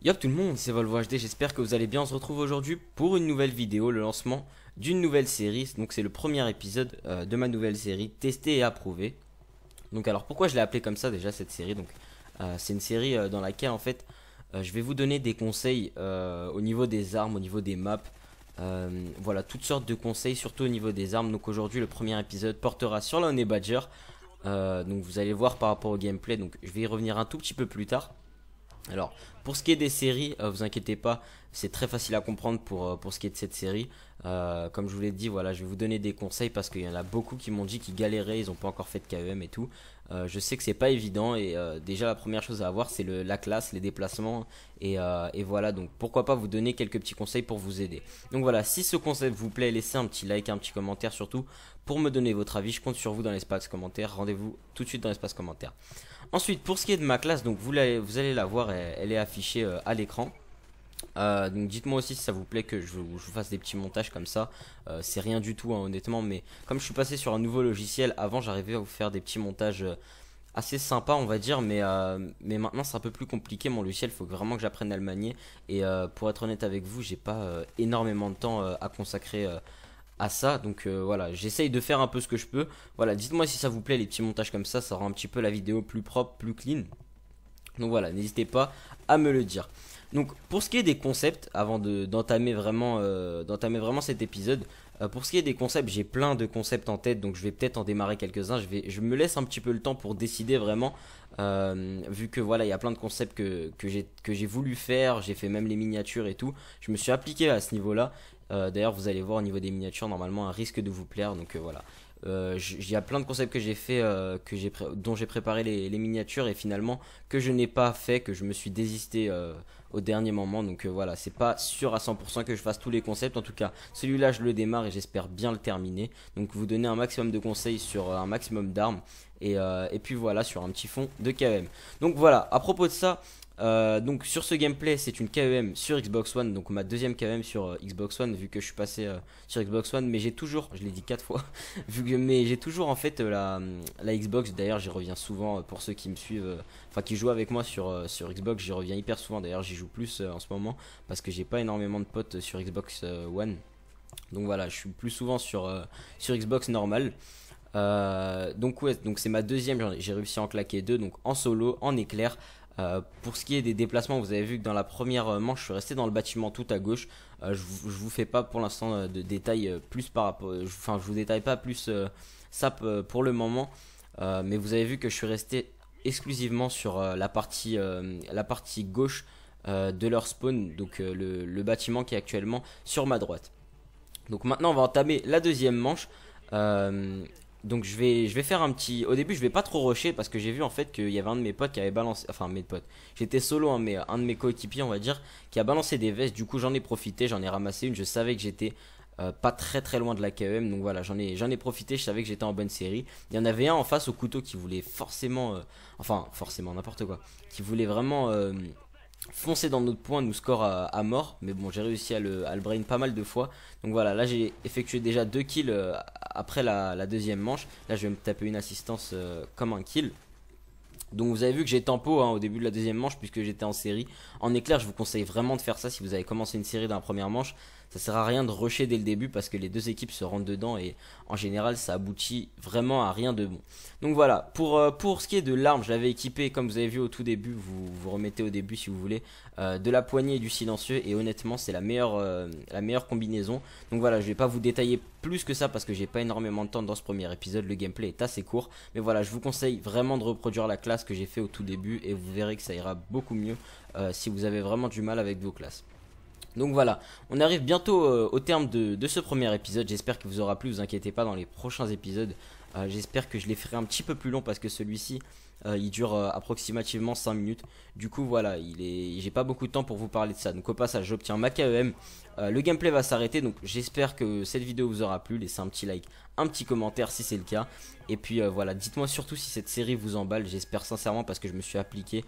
Yo tout le monde, c'est Volvo HD, j'espère que vous allez bien, on se retrouve aujourd'hui pour une nouvelle vidéo, le lancement d'une nouvelle série, donc c'est le premier épisode euh, de ma nouvelle série, testée et approuvée. Donc alors pourquoi je l'ai appelé comme ça déjà cette série, donc euh, c'est une série euh, dans laquelle en fait je vais vous donner des conseils au niveau des armes, au niveau des maps, voilà toutes sortes de conseils, surtout au niveau des armes, donc aujourd'hui le premier épisode portera sur la Honey Badger, donc vous allez voir par rapport au gameplay, donc je vais y revenir un tout petit peu plus tard. Alors, pour ce qui est des séries, euh, vous inquiétez pas, c'est très facile à comprendre pour, euh, pour ce qui est de cette série. Euh, comme je vous l'ai dit, voilà, je vais vous donner des conseils parce qu'il y en a beaucoup qui m'ont dit qu'ils galéraient, ils n'ont pas encore fait de KEM et tout. je sais que c'est pas évident et déjà la première chose à avoir c'est la classe, les déplacements et, et, voilà donc pourquoi pas vous donner quelques petits conseils pour vous aider. Donc voilà, si ce concept vous plaît, laissez un petit like, un petit commentaire surtout pour me donner votre avis. Je compte sur vous dans l'espace commentaire. Rendez-vous tout de suite dans l'espace commentaire. Ensuite, pour ce qui est de ma classe, donc vous, vous allez la voir, elle, est affichée euh, à l'écran. Euh, donc dites-moi aussi si ça vous plaît que je, vous fasse des petits montages comme ça. Euh, c'est rien du tout hein, honnêtement, mais comme je suis passé sur un nouveau logiciel, avant j'arrivais à vous faire des petits montages assez sympas on va dire, mais, mais maintenant c'est un peu plus compliqué mon logiciel, il faut vraiment que j'apprenne à le manier. Et pour être honnête avec vous, j'ai pas énormément de temps à consacrer à ça. Donc euh, voilà, j'essaye de faire un peu ce que je peux. Voilà, dites-moi si ça vous plaît les petits montages comme ça, ça rend un petit peu la vidéo plus propre, plus clean. Donc voilà, n'hésitez pas à me le dire. Donc pour ce qui est des concepts, avant d'entamer vraiment, euh, vraiment cet épisode, euh, pour ce qui est des concepts, j'ai plein de concepts en tête, donc je vais peut-être en démarrer quelques-uns. Je, je me laisse un petit peu le temps pour décider vraiment, euh, vu que voilà, il y a plein de concepts que, que j'ai voulu faire, j'ai fait même les miniatures et tout. Je me suis appliqué à ce niveau-là. D'ailleurs, vous allez voir au niveau des miniatures, normalement, un risque de vous plaire, donc voilà. Il y a plein de concepts que j'ai fait, dont j'ai préparé les, miniatures et finalement que je n'ai pas fait, que je me suis désisté au dernier moment. Donc euh, voilà, c'est pas sûr à 100% que je fasse tous les concepts. En tout cas, celui-là, je le démarre et j'espère bien le terminer. Donc vous donner un maximum de conseils sur euh, un maximum d'armes. Euh, et, puis voilà, sur un petit fond de KEM Donc voilà, à propos de ça, donc sur ce gameplay, c'est une KEM sur Xbox One, donc ma deuxième KEM sur Xbox One vu que je suis passé sur Xbox One, mais j'ai toujours, je l'ai dit quatre fois, vu que, mais j'ai toujours en fait la, la Xbox. D'ailleurs, j'y reviens souvent pour ceux qui me suivent, enfin qui jouent avec moi sur sur Xbox, j'y reviens hyper souvent. D'ailleurs, j'y joue plus euh, en ce moment parce que j'ai pas énormément de potes sur Xbox euh, One. Donc voilà, je suis plus souvent sur, euh, sur Xbox normal. donc ouais, donc c'est ma deuxième J'ai réussi à en claquer deux, donc en solo, en éclair. pour ce qui est des déplacements, vous avez vu que dans la première manche, je suis resté dans le bâtiment tout à gauche. je, vous fais pas pour l'instant de détails plus par rapport. Enfin, je vous détaille pas plus ça pour le moment. mais vous avez vu que je suis resté exclusivement sur la partie la partie gauche euh, de leur spawn, donc euh, le, bâtiment qui est actuellement sur ma droite. Donc maintenant on va entamer la deuxième manche. Euh, donc je vais, je vais faire un petit... Au début je vais pas trop rusher parce que j'ai vu en fait qu'il y avait un de mes potes qui avait balancé... Enfin mes potes. J'étais solo hein, mais un de mes coéquipiers on va dire qui a balancé des vestes. Du coup j'en ai profité, j'en ai ramassé une. Je savais que j'étais... pas très très loin de la KM e Donc voilà, j'en ai, j'en ai profité, je savais que j'étais en bonne série. Il y en avait un en face au couteau qui voulait forcément, enfin forcément n'importe quoi, qui voulait vraiment foncé dans notre point, nous score à, mort. Mais bon, j'ai réussi à le, brain pas mal de fois. Donc voilà, là j'ai effectué déjà deux kills euh, après la, deuxième manche. Là je vais me taper une assistance euh, comme un kill. Donc vous avez vu que j'ai tempo hein, au début de la deuxième manche puisque j'étais en série. En éclair, je vous conseille vraiment de faire ça si vous avez commencé une série dans la première manche. Ça sert à rien de rusher dès le début parce que les deux équipes se rendent dedans et en général ça aboutit vraiment à rien de bon. Donc voilà, euh, pour, ce qui est de l'arme, je l'avais équipé comme vous avez vu au tout début, vous vous remettez au début si vous voulez, euh, de la poignée et du silencieux et honnêtement c'est la, meilleure euh, la meilleure combinaison. Donc voilà, je vais pas vous détailler plus que ça parce que j'ai pas énormément de temps dans ce premier épisode, le gameplay est assez court. Mais voilà, je vous conseille vraiment de reproduire la classe que j'ai fait au tout début et vous verrez que ça ira beaucoup mieux euh, si vous avez vraiment du mal avec vos classes. Donc voilà, on arrive bientôt euh, au terme de, ce premier épisode, j'espère que vous aura plu, vous inquiétez pas, dans les prochains épisodes, euh, j'espère que je les ferai un petit peu plus long parce que celui-ci, euh, il dure euh, approximativement 5 minutes. Du coup, voilà, j'ai pas beaucoup de temps pour vous parler de ça. Donc au passage, j'obtiens ma KEM. le gameplay va s'arrêter, donc j'espère que cette vidéo vous aura plu. Laissez un petit like, un petit commentaire si c'est le cas. Et puis voilà, dites-moi surtout si cette série vous emballe. J'espère sincèrement parce que je me suis appliqué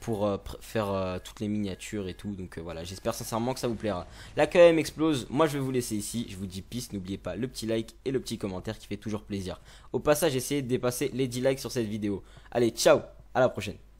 pour faire toutes les miniatures et tout. Donc voilà, j'espère sincèrement que ça vous plaira. La KEM explose. Moi, je vais vous laisser ici. Je vous dis peace. N'oubliez pas le petit like et le petit commentaire qui fait toujours plaisir. Au passage, essayez de dépasser les 10 likes sur cette vidéo. Allez, ciao, à la prochaine.